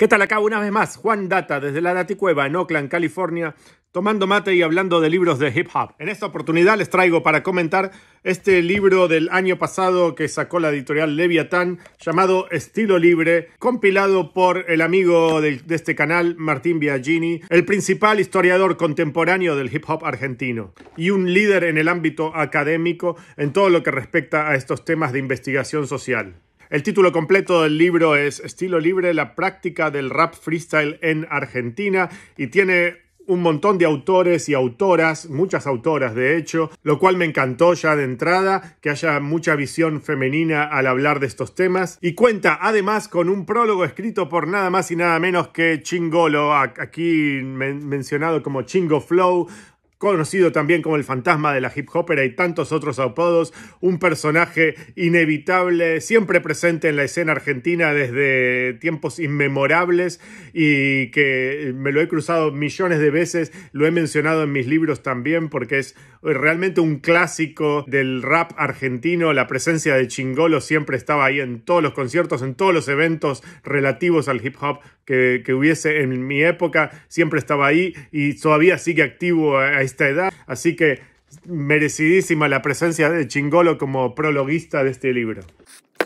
¿Qué tal acá una vez más? Juan Data desde la Daticueva en Oakland, California, tomando mate y hablando de libros de hip hop. En esta oportunidad les traigo para comentar este libro del año pasado que sacó la editorial Leviatán llamado Estilo Libre, compilado por el amigo de, de este canal, Martín Biagini, el principal historiador contemporáneo del hip hop argentino y un líder en el ámbito académico en todo lo que respecta a estos temas de investigación social. El título completo del libro es Estilo Libre, la práctica del rap freestyle en Argentina y tiene un montón de autores y autoras, muchas autoras de hecho, lo cual me encantó ya de entrada, que haya mucha visión femenina al hablar de estos temas. Y cuenta además con un prólogo escrito por nada más y nada menos que Chingolo, aquí mencionado como Chingo Flow, conocido también como el fantasma de la hip hopera y tantos otros apodos, un personaje inevitable, siempre presente en la escena argentina desde tiempos inmemorables y que me lo he cruzado millones de veces, lo he mencionado en mis libros también porque es realmente un clásico del rap argentino, la presencia de Chingolo siempre estaba ahí en todos los conciertos, en todos los eventos relativos al hip hop que, que hubiese en mi época, siempre estaba ahí y todavía sigue activo a esta edad. Así que merecidísima la presencia de Chingolo como prologuista de este libro.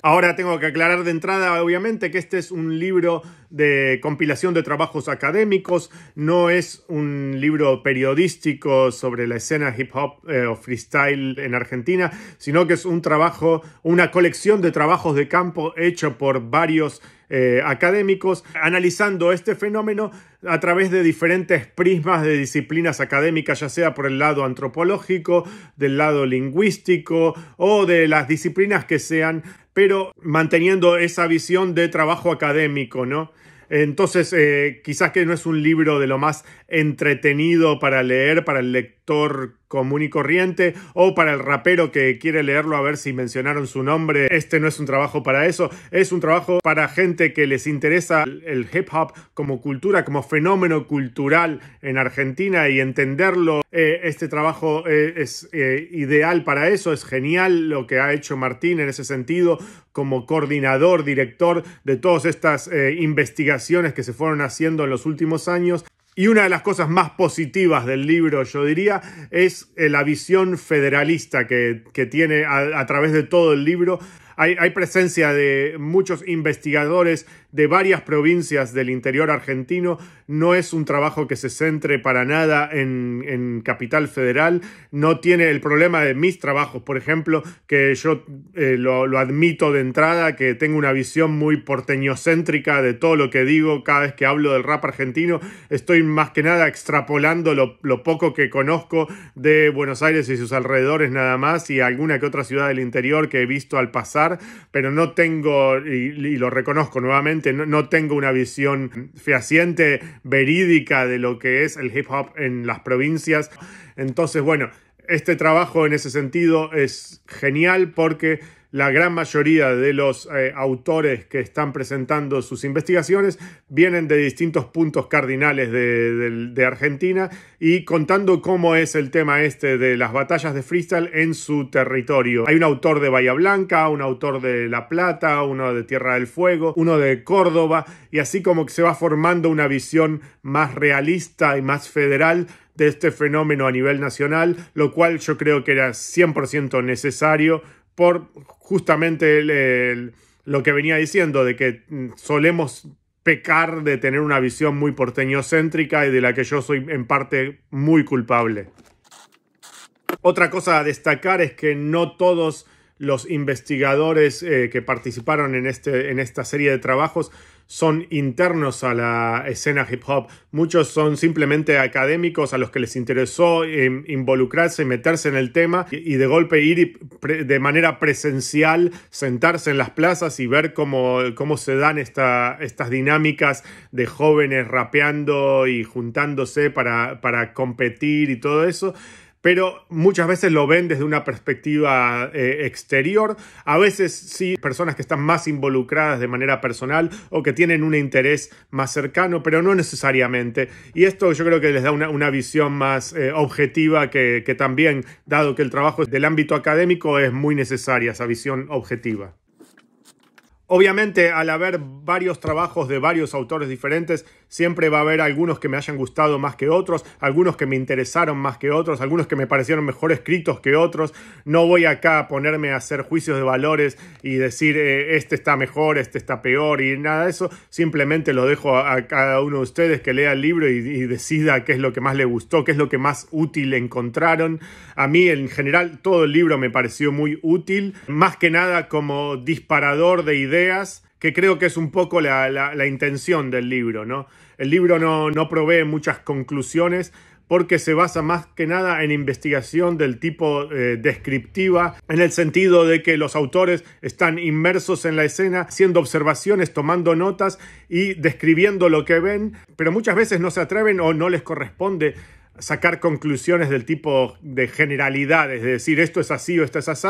Ahora tengo que aclarar de entrada, obviamente, que este es un libro de compilación de trabajos académicos, no es un libro periodístico sobre la escena hip hop eh, o freestyle en Argentina, sino que es un trabajo, una colección de trabajos de campo hecho por varios eh, académicos, analizando este fenómeno a través de diferentes prismas de disciplinas académicas, ya sea por el lado antropológico, del lado lingüístico o de las disciplinas que sean pero manteniendo esa visión de trabajo académico, ¿no? Entonces, eh, quizás que no es un libro de lo más entretenido para leer, para el lector común y corriente, o para el rapero que quiere leerlo a ver si mencionaron su nombre, este no es un trabajo para eso, es un trabajo para gente que les interesa el hip hop como cultura, como fenómeno cultural en Argentina y entenderlo. Eh, este trabajo eh, es eh, ideal para eso, es genial lo que ha hecho Martín en ese sentido como coordinador, director de todas estas investigaciones que se fueron haciendo en los últimos años y una de las cosas más positivas del libro, yo diría, es eh, la visión federalista que, tiene a, través de todo el libro hay, presencia de muchos investigadores de varias provincias del interior argentino. No es un trabajo que se centre para nada en, Capital Federal. No tiene el problema de mis trabajos, por ejemplo, que yo eh, lo, admito de entrada, que tengo una visión muy porteñocéntrica de todo lo que digo cada vez que hablo del rap argentino. Estoy más que nada extrapolando lo, lo poco que conozco de Buenos Aires y sus alrededores nada más y alguna que otra ciudad del interior que he visto al pasar pero no tengo, y, lo reconozco nuevamente, no, no, tengo una visión fehaciente, verídica de lo que es el hip hop en las provincias. Entonces, bueno, este trabajo en ese sentido es genial porque la gran mayoría de los eh, autores que están presentando sus investigaciones vienen de distintos puntos cardinales de, Argentina y contando cómo es el tema este de las batallas de freestyle en su territorio. Hay un autor de Bahía Blanca, un autor de La Plata, uno de Tierra del Fuego, uno de Córdoba y así como que se va formando una visión más realista y más federal de este fenómeno a nivel nacional, lo cual yo creo que era 100% necesario por justamente lo que venía diciendo, de que mm, solemos pecar de tener una visión muy porteñocéntrica y de la que yo soy en parte muy culpable. Otra cosa a destacar es que no todos los investigadores eh, que participaron este, en esta serie de trabajos son internos a la escena hip hop, muchos son simplemente académicos a los que les interesó em, involucrarse y meterse en el tema y, de golpe ir de manera presencial, sentarse en las plazas y ver cómo, se dan estas dinámicas de jóvenes rapeando y juntándose para, para competir y todo eso pero muchas veces lo ven desde una perspectiva eh, exterior. A veces sí, personas que están más involucradas de manera personal o que tienen un interés más cercano, pero no necesariamente. Y esto yo creo que les da una, visión más eh, objetiva que, que también, dado que el trabajo del ámbito académico es muy necesaria, esa visión objetiva. Obviamente, al haber varios trabajos de varios autores diferentes, Siempre va a haber algunos que me hayan gustado más que otros, algunos que me interesaron más que otros, algunos que me parecieron mejor escritos que otros. No voy acá a ponerme a hacer juicios de valores y decir eh, este está mejor, este está peor y nada de eso. Simplemente lo dejo a, cada uno de ustedes que lea el libro y, y decida qué es lo que más le gustó, qué es lo que más útil encontraron. A mí en general todo el libro me pareció muy útil, más que nada como disparador de ideas que creo que es un poco la, la, intención del libro, ¿no? El libro no, no provee muchas conclusiones, porque se basa más que nada en investigación del tipo eh, descriptiva, en el sentido de que los autores están inmersos en la escena, haciendo observaciones, tomando notas y describiendo lo que ven, pero muchas veces no se atreven o no les corresponde sacar conclusiones del tipo de generalidades, de decir esto es así o esto es así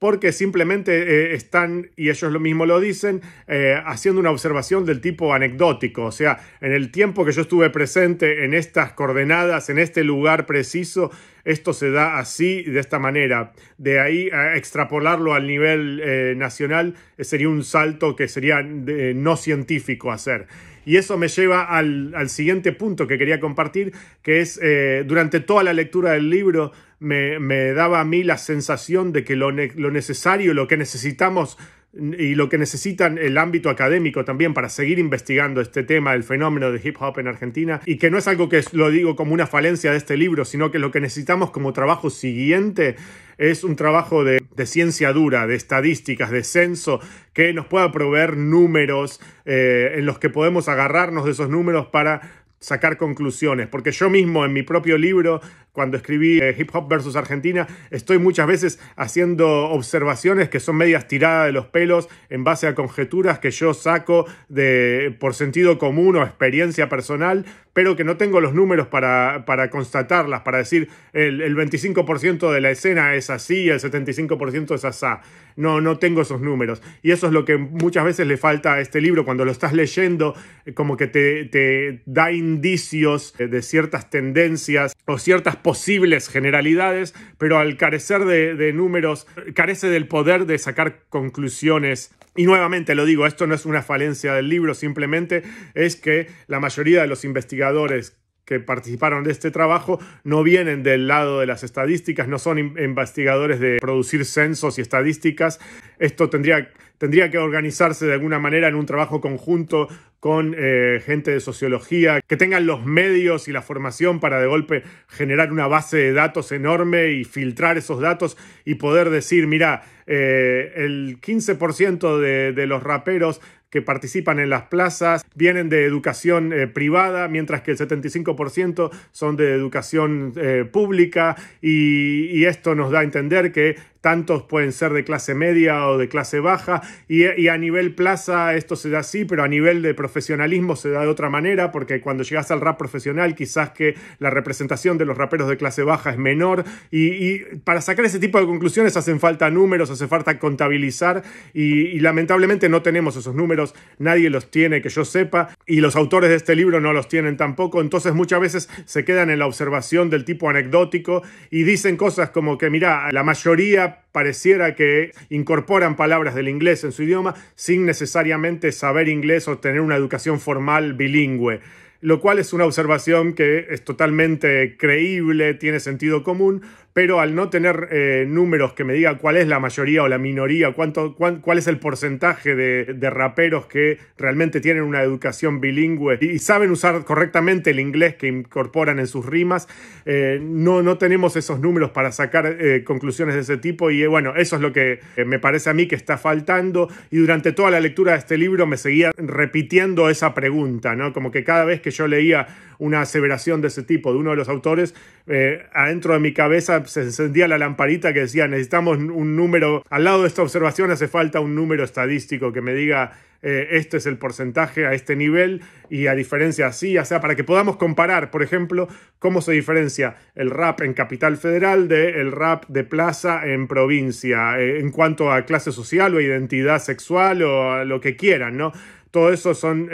porque simplemente eh, están, y ellos lo mismo lo dicen, eh, haciendo una observación del tipo anecdótico. O sea, en el tiempo que yo estuve presente en estas coordenadas, en este lugar preciso, esto se da así, de esta manera. De ahí extrapolarlo al nivel eh, nacional sería un salto que sería no científico hacer. Y eso me lleva al, siguiente punto que quería compartir, que es eh, durante toda la lectura del libro me, me, daba a mí la sensación de que lo, lo necesario, lo que necesitamos y lo que necesitan el ámbito académico también para seguir investigando este tema, el fenómeno de hip hop en Argentina, y que no es algo que lo digo como una falencia de este libro, sino que lo que necesitamos como trabajo siguiente es un trabajo de, de ciencia dura, de estadísticas, de censo, que nos pueda proveer números eh, en los que podemos agarrarnos de esos números para sacar conclusiones, porque yo mismo en mi propio libro cuando escribí eh, Hip Hop versus Argentina, estoy muchas veces haciendo observaciones que son medias tiradas de los pelos en base a conjeturas que yo saco de, por sentido común o experiencia personal, pero que no tengo los números para, constatarlas, para decir el, 25% de la escena es así, el 75% es asá. No, no tengo esos números. Y eso es lo que muchas veces le falta a este libro. Cuando lo estás leyendo, eh, como que te, te da indicios eh, de ciertas tendencias o ciertas posibles generalidades, pero al carecer de, de números, carece del poder de sacar conclusiones y nuevamente lo digo, esto no es una falencia del libro, simplemente es que la mayoría de los investigadores que participaron de este trabajo no vienen del lado de las estadísticas, no son investigadores de producir censos y estadísticas. Esto tendría tendría que organizarse de alguna manera en un trabajo conjunto con eh, gente de sociología, que tengan los medios y la formación para de golpe generar una base de datos enorme y filtrar esos datos y poder decir, mira, eh, el 15% de, los raperos que participan en las plazas vienen de educación eh, privada, mientras que el 75% son de educación pública y, esto nos da a entender que tantos pueden ser de clase media o de clase baja, y, a nivel plaza esto se da así, pero a nivel de profesionalismo se da de otra manera, porque cuando llegas al rap profesional quizás que la representación de los raperos de clase baja es menor, y, para sacar ese tipo de conclusiones hacen falta números, hace falta contabilizar, y, y, lamentablemente no tenemos esos números, nadie los tiene que yo sepa, y los autores de este libro no los tienen tampoco, entonces muchas veces se quedan en la observación del tipo anecdótico y dicen cosas como que, mira, la mayoría pareciera que incorporan palabras del inglés en su idioma sin necesariamente saber inglés o tener una educación formal bilingüe lo cual es una observación que es totalmente creíble, tiene sentido común, pero al no tener eh, números que me digan cuál es la mayoría o la minoría, cuánto, cuál es el porcentaje de, raperos que realmente tienen una educación bilingüe y, saben usar correctamente el inglés que incorporan en sus rimas, eh, no, no tenemos esos números para sacar eh, conclusiones de ese tipo y bueno, eso es lo que me parece a mí que está faltando y durante toda la lectura de este libro me seguía repitiendo esa pregunta, ¿no? Como que cada vez que yo leía una aseveración de ese tipo de uno de los autores, eh, adentro de mi cabeza se encendía la lamparita que decía, necesitamos un número, al lado de esta observación hace falta un número estadístico que me diga eh, este es el porcentaje a este nivel y a diferencia así, o sea, para que podamos comparar, por ejemplo, cómo se diferencia el rap en capital federal del rap de plaza en provincia, eh, en cuanto a clase social o identidad sexual o a lo que quieran, ¿no? Todo eso son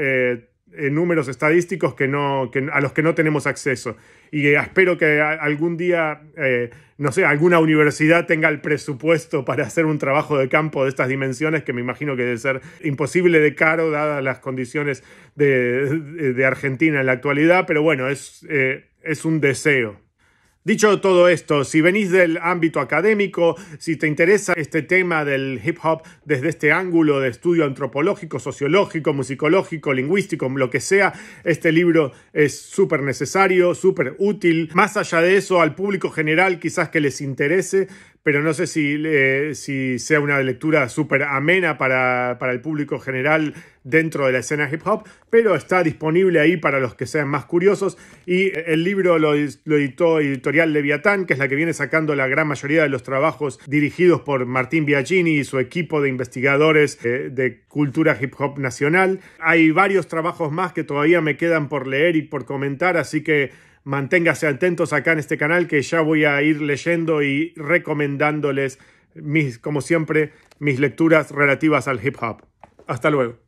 números estadísticos que no, que, a los que no tenemos acceso. Y eh, espero que algún día, eh, no sé, alguna universidad tenga el presupuesto para hacer un trabajo de campo de estas dimensiones, que me imagino que debe ser imposible de caro, dadas las condiciones de, de Argentina en la actualidad, pero bueno, es, eh, es un deseo. Dicho todo esto, si venís del ámbito académico, si te interesa este tema del hip hop desde este ángulo de estudio antropológico, sociológico, musicológico, lingüístico, lo que sea, este libro es súper necesario, súper útil. Más allá de eso, al público general quizás que les interese, pero no sé eh, si, sea una lectura súper amena para, el público general dentro de la escena hip hop, pero está disponible ahí para los que sean más curiosos. Y el libro lo, editó Editorial Leviatán, que es la que viene sacando la gran mayoría de los trabajos dirigidos por Martín Biagini y su equipo de investigadores eh, de cultura hip hop nacional. Hay varios trabajos más que todavía me quedan por leer y por comentar, así que Manténgase atentos acá en este canal que ya voy a ir leyendo y recomendándoles, mis, como siempre, mis lecturas relativas al hip hop. Hasta luego.